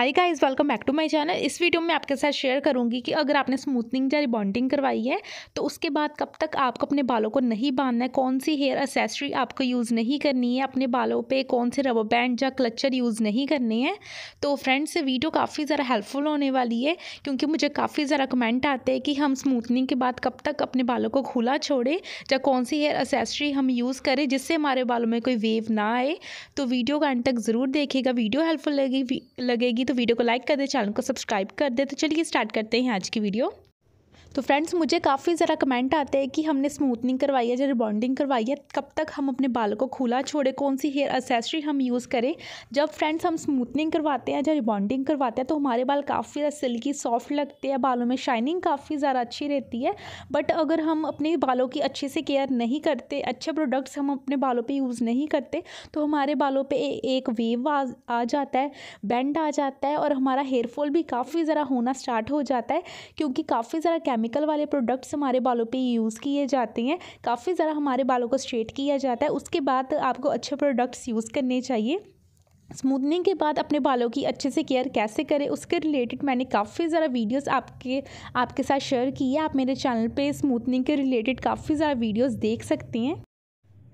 high guys welcome back to my channel इस video में आपके साथ शेयर करूंगी कि अगर आपने स्मूथनिंग या रिबॉन्डिंग करवाई है तो उसके बाद कब तक आपको अपने बालों को नहीं बांधना है कौन सी हेयर असेसरी आपको यूज़ नहीं करनी है अपने बालों पे कौन से रबर बैंड या क्लचर यूज़ नहीं करने हैं तो फ्रेंड्स ये वीडियो काफ़ी ज़रा हेल्पफुल होने वाली है क्योंकि मुझे काफ़ी ज़रा कमेंट आते हैं कि हम स्मूथनिंग के बाद कब तक अपने बालों को खुला छोड़ें या कौन सी हेयर असेसरी हम यूज़ करें जिससे हमारे बालों में कोई वेव ना आए तो वीडियो का अंत तक ज़रूर देखेगा वीडियो हेल्पफुल लगेगी लगेगी तो तो वीडियो को लाइक कर दे चैनल को सब्सक्राइब कर दे तो चलिए स्टार्ट करते हैं आज की वीडियो तो फ्रेंड्स मुझे काफ़ी ज़रा कमेंट आते हैं कि हमने स्मूथनिंग करवाई है या रिबॉन्डिंग करवाई है कब तक हम अपने बाल को खुला छोड़े कौन सी हेयर असेसरी हम यूज़ करें जब फ्रेंड्स हम स्मूथनिंग करवाते हैं या रिबॉन्डिंग करवाते हैं तो हमारे बाल काफ़ी ज़्यादा सिल्की सॉफ्ट लगते हैं बालों में शाइनिंग काफ़ी ज़्यादा अच्छी रहती है बट अगर हम अपने बालों की अच्छे से केयर नहीं करते अच्छे प्रोडक्ट्स हम अपने बालों पर यूज़ नहीं करते तो हमारे बालों पर एक वेव आ, आ जाता है बेंड आ जाता है और हमारा हेयरफॉल भी काफ़ी ज़रा होना स्टार्ट हो जाता है क्योंकि काफ़ी ज़रा केमिकल वाले प्रोडक्ट्स हमारे बालों पे यूज़ किए जाते हैं काफ़ी ज़रा हमारे बालों को स्ट्रेट किया जाता है उसके बाद आपको अच्छे प्रोडक्ट्स यूज़ करने चाहिए स्मूथनिंग के बाद अपने बालों की अच्छे से केयर कैसे करें उसके रिलेटेड मैंने काफ़ी ज़रा वीडियोस आपके आपके साथ शेयर की है आप मेरे चैनल पे स्मूथनिंग के रिलेटेड काफ़ी ज़रा वीडियोस देख सकते हैं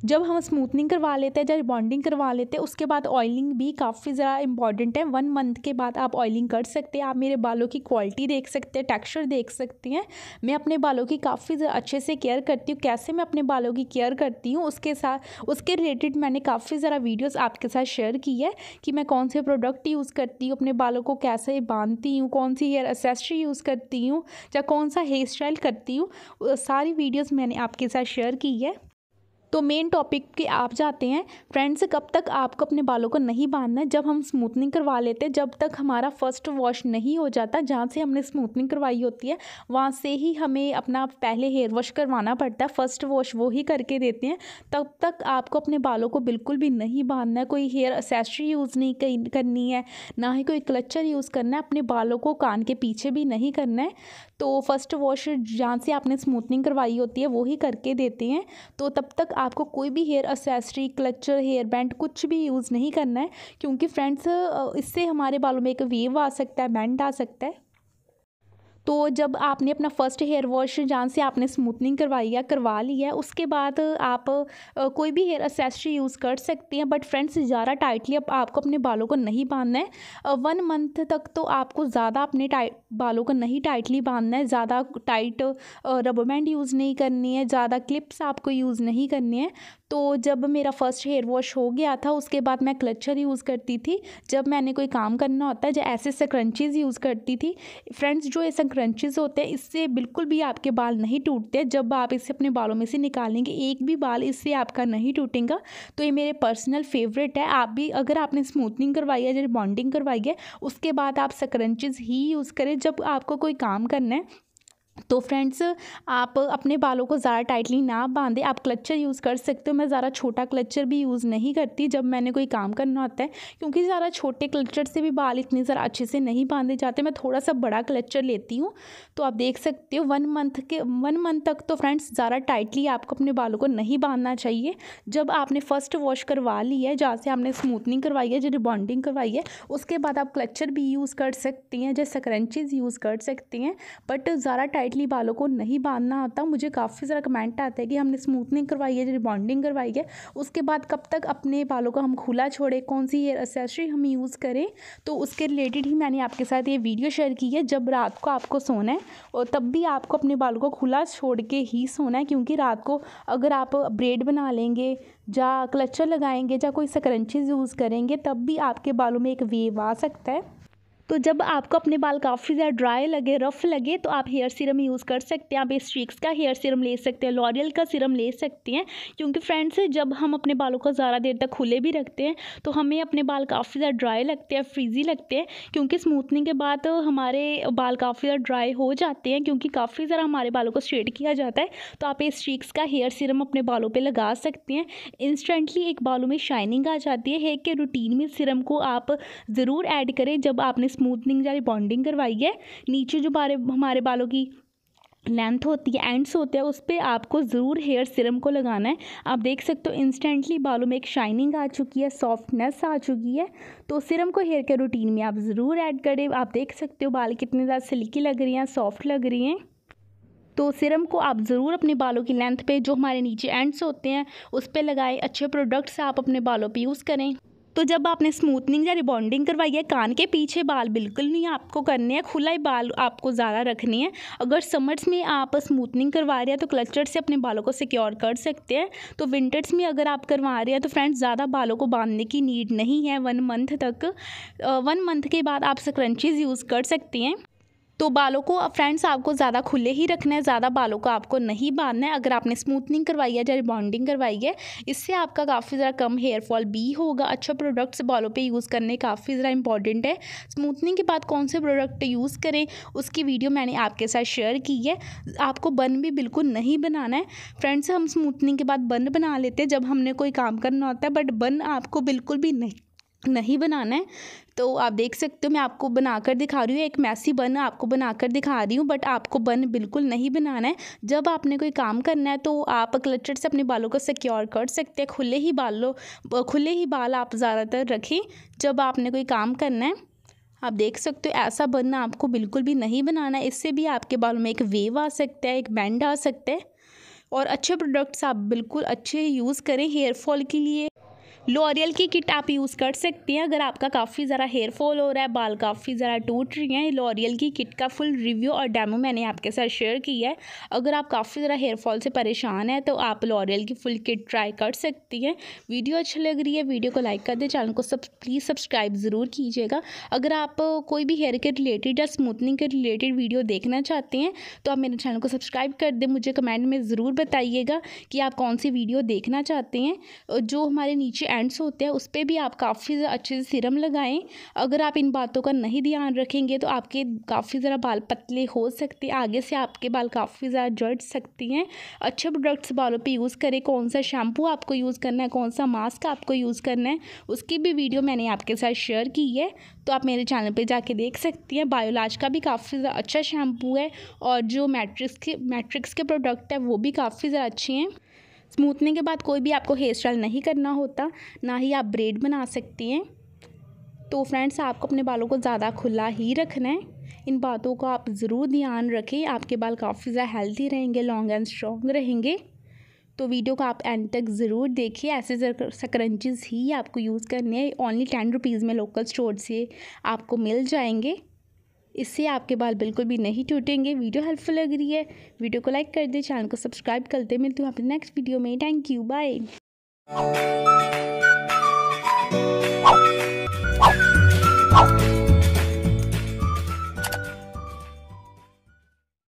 जब हम स्मूथनिंग करवा लेते हैं जब बॉन्डिंग करवा लेते हैं उसके बाद ऑयलिंग भी काफ़ी ज़्यादा इंपॉर्टेंट है वन मंथ के बाद आप ऑयलिंग कर सकते हैं आप मेरे बालों की क्वालिटी देख सकते हैं टेक्स्चर देख सकते हैं मैं अपने बालों की काफ़ी अच्छे से केयर करती हूँ कैसे मैं अपने बालों की केयर करती हूँ उसके साथ उसके रिलेटेड मैंने काफ़ी ज़रा वीडियोज़ आपके साथ शेयर की है कि मैं कौन से प्रोडक्ट यूज़ करती हूँ अपने बालों को कैसे बांधती हूँ कौन सी हेयर असेसरी यूज़ करती हूँ या कौन सा हेयर स्टाइल करती हूँ सारी वीडियोज़ मैंने आपके साथ शेयर की है तो मेन टॉपिक के आप जाते हैं फ्रेंड्स कब तक आपको अपने बालों को नहीं बांधना है जब हम स्मूथनिंग करवा लेते हैं जब तक हमारा फर्स्ट वॉश नहीं हो जाता जहाँ से हमने स्मूथनिंग करवाई होती है वहाँ से ही हमें अपना पहले हेयर वॉश करवाना पड़ता है फर्स्ट वॉश वो ही करके देते हैं तब तक आपको अपने बालों को बिल्कुल भी नहीं बांधना है कोई हेयर असेसरी यूज़ नहीं करनी है ना ही कोई क्लचर यूज़ करना है अपने बालों को कान के पीछे भी नहीं करना है तो फर्स्ट वॉश जहाँ से आपने स्मूथनिंग करवाई होती है वो ही करके देते हैं तो तब तक आपको कोई भी hair accessory clutcher hair band कुछ भी यूज़ नहीं करना है क्योंकि फ्रेंड्स इससे हमारे बालों में एक वेव आ सकता है बैंड आ सकता है तो जब आपने अपना फर्स्ट हेयर वॉश जहाँ से आपने स्मूथनिंग करवाई है करवा ली है उसके बाद आप कोई भी हेयर असेसरी यूज़ कर सकते हैं बट फ्रेंड्स ज़्यादा टाइटली अब आपको अपने बालों को नहीं बांधना है वन मंथ तक तो आपको ज़्यादा अपने बालों को नहीं टाइटली बांधना है ज़्यादा टाइट रबर बैंड यूज़ नहीं करनी है ज़्यादा क्लिप्स आपको यूज़ नहीं करनी है तो जब मेरा फर्स्ट हेयर वॉश हो गया था उसके बाद मैं क्लचर यूज़ करती थी जब मैंने कोई काम करना होता है जो ऐसे सक्रंचीज़ यूज़ करती थी फ्रेंड्स जो ये क्रंचेज होते हैं इससे बिल्कुल भी आपके बाल नहीं टूटते जब आप इसे अपने बालों में से निकालेंगे एक भी बाल इससे आपका नहीं टूटेगा तो ये मेरे पर्सनल फेवरेट है आप भी अगर आपने स्मूथनिंग करवाई है जैसे बॉन्डिंग करवाई है उसके बाद आप स्क्रंचेज ही यूज़ करें जब आपको कोई काम करना है तो फ्रेंड्स आप अपने बालों को ज़्यादा टाइटली ना बांधें आप क्लचर यूज़ कर सकते हो मैं ज़्यादा छोटा क्लचर भी यूज़ नहीं करती जब मैंने कोई काम करना होता है क्योंकि ज़्यादा छोटे क्लचर से भी बाल इतने ज़रा अच्छे से नहीं बांधे जाते मैं थोड़ा सा बड़ा क्लचर लेती हूँ तो आप देख सकते हो वन मंथ के वन मंथ तक तो फ्रेंड्स ज़्यादा टाइटली आपको अपने बालों को नहीं बांधना चाहिए जब आपने फ़र्स्ट वॉश करवा ली है जहाँ से आपने स्मूथनिंग करवाई है जो रिबॉन्डिंग करवाई है उसके बाद आप क्लचर भी यूज़ कर सकती हैं जैसे क्रंचेज़ यूज़ कर सकती हैं बट ज़्यादा टाइट टाइटली बालों को नहीं बांधना आता मुझे काफ़ी सारा कमेंट आता है कि हमने स्मूथनिंग करवाई है रिबॉन्डिंग करवाई है उसके बाद कब तक अपने बालों को हम खुला छोड़ें कौन सी हेयर एसेसरी हम यूज़ करें तो उसके रिलेटेड ही मैंने आपके साथ ये वीडियो शेयर की है जब रात को आपको सोना है और तब भी आपको अपने बालों को खुला छोड़ के ही सोना है क्योंकि रात को अगर आप ब्रेड बना लेंगे या क्लचर लगाएंगे या कोई सक्रंचेज यूज़ करेंगे तब भी आपके बालों में एक वेव आ सकता है तो जब आपको अपने बाल काफ़ी ज़्यादा ड्राई लगे रफ लगे तो आप हेयर सीरम यूज़ कर सकते हैं आप इस चीक्स का हेयर सीरम ले सकते हैं लॉरियल का सीरम ले सकते हैं क्योंकि फ्रेंड्स जब हम अपने बालों को ज़्यादा देर तक खुले भी रखते हैं तो हमें अपने बाल काफ़ी ज़्यादा ड्राई लगते हैं फ्रीजी लगते हैं क्योंकि स्मूथनिंग के बाद तो हमारे बाल काफ़ी ज़्यादा ड्राई हो जाते हैं क्योंकि काफ़ी ज़रा हमारे बालों को स्ट्रेट किया जाता है तो आप इस चीक्स का हेयर सीरम अपने बालों पर लगा सकते हैं इंस्टेंटली एक बालों में शाइनिंग आ जाती है हेयर के रूटीन में सीरम को आप ज़रूर ऐड करें जब आपने स्मूथनिंग जारी बॉन्डिंग करवाई है नीचे जो बारे हमारे बालों की लेंथ होती है एंड्स होते हैं उस पर आपको ज़रूर हेयर सिरम को लगाना है आप देख सकते हो इंस्टेंटली बालों में एक शाइनिंग आ चुकी है सॉफ्टनेस आ चुकी है तो सिरम को हेयर के रूटीन में आप ज़रूर ऐड करें आप देख सकते हो बाल कितने ज़्यादा सिल्की लग रही हैं सॉफ्ट लग रही हैं तो सिरम को आप ज़रूर अपने बालों की लेंथ पे जो हमारे नीचे एंड्स होते हैं उस पर लगाएं अच्छे प्रोडक्ट्स आप अपने बालों पे यूज़ करें तो जब आपने स्मूथनिंग या रिबॉन्डिंग करवाई है कान के पीछे बाल बिल्कुल नहीं आपको करने हैं खुला ही बाल आपको ज़्यादा रखने हैं अगर समर्स में आप स्मूथनिंग करवा रहे हैं तो क्लचर से अपने बालों को सिक्योर कर सकते हैं तो विंटर्स में अगर आप करवा रहे हैं तो फ्रेंड्स ज़्यादा बालों को बांधने की नीड नहीं है वन मंथ तक वन मंथ के बाद आप स्क्रंचीज़ यूज़ कर सकते हैं तो बालों को फ्रेंड्स आपको ज़्यादा खुले ही रखना है ज़्यादा बालों को आपको नहीं बांधना है अगर आपने स्मूथनिंग करवाई है या रिबॉन्डिंग करवाई है इससे आपका काफ़ी ज़रा कम हेयर फॉल भी होगा अच्छा प्रोडक्ट्स बालों पे यूज़ करने काफ़ी ज़रा इंपॉर्टेंट है स्मूथनिंग के बाद कौन से प्रोडक्ट यूज़ करें उसकी वीडियो मैंने आपके साथ शेयर की है आपको बन भी बिल्कुल नहीं बनाना है फ्रेंड्स हम स्मूथनिंग के बाद बन बना लेते हैं जब हमने कोई काम करना होता है बट बन आपको बिल्कुल भी नहीं नहीं बनाना है तो आप देख सकते हो मैं आपको बना कर दिखा रही हूँ एक मैसी बन आपको बनाकर दिखा रही हूँ बट आपको बन बिल्कुल नहीं बनाना है जब आपने कोई काम करना है तो आप क्लचर से अपने बालों को सिक्योर कर सकते हैं खुले ही बालों खुले ही बाल आप ज़्यादातर रखें जब आपने कोई काम करना है आप देख सकते हो ऐसा बन आपको बिल्कुल भी नहीं बनाना है इससे भी आपके बालों में एक वेव आ सकता है एक बैंड आ सकता है और अच्छे प्रोडक्ट्स आप बिल्कुल अच्छे यूज़ करें हेयरफॉल के लिए लॉरियल की किट आप यूज़ कर सकते हैं अगर आपका काफ़ी ज़रा हेयर फॉल हो रहा है बाल काफ़ी ज़रा टूट रही हैं लॉरियल की किट का फुल रिव्यू और डेमो मैंने आपके साथ शेयर किया है अगर आप काफ़ी ज़रा हेयर फॉल से परेशान हैं तो आप लॉरियल की फुल किट ट्राई कर सकती हैं वीडियो अच्छी लग रही है वीडियो को लाइक कर दें चैनल को सब प्लीज़ सब्सक्राइब ज़रूर कीजिएगा अगर आप कोई भी हेयर के रिलेटेड या स्मूथनिंग के रिलेटेड वीडियो देखना चाहते हैं तो आप मेरे चैनल को सब्सक्राइब कर दें मुझे कमेंट में ज़रूर बताइएगा कि आप कौन सी वीडियो देखना चाहते हैं जो हमारे नीचे एंड्स होते हैं उस पर भी आप काफ़ी अच्छे से सिरम लगाएं अगर आप इन बातों का नहीं ध्यान रखेंगे तो आपके काफ़ी ज़रा बाल पतले हो सकते हैं आगे से आपके बाल काफ़ी ज़्यादा जट सकती हैं अच्छे प्रोडक्ट्स बालों पे यूज़ करें कौन सा शैम्पू आपको यूज़ करना है कौन सा मास्क आपको यूज़ करना है उसकी भी वीडियो मैंने आपके साथ शेयर की है तो आप मेरे चैनल पर जाके देख सकती हैं बायोलाज का भी काफ़ी अच्छा शैम्पू है और जो मैट्रिक्स के मैट्रिक्स के प्रोडक्ट है वो भी काफ़ी ज़्यादा अच्छे हैं स्मूथनिंग के बाद कोई भी आपको हेयर स्टाइल नहीं करना होता ना ही आप ब्रेड बना सकती हैं तो फ्रेंड्स आपको अपने बालों को ज़्यादा खुला ही रखना है इन बातों को आप ज़रूर ध्यान रखें आपके बाल काफ़ी ज़्यादा हेल्थी रहेंगे लॉन्ग एंड स्ट्रॉन्ग रहेंगे तो वीडियो को आप एंड तक ज़रूर देखिए ऐसे सक्रंचज़ ही आपको यूज़ करने हैं ओनली टेन रुपीज़ में लोकल स्टोर से आपको मिल जाएंगे इससे आपके बाल बिल्कुल भी नहीं टूटेंगे वीडियो हेल्पफुल लग रही है वीडियो को लाइक कर दे चैनल को सब्सक्राइब करते मिलती हूँ अपने नेक्स्ट वीडियो में थैंक यू बाय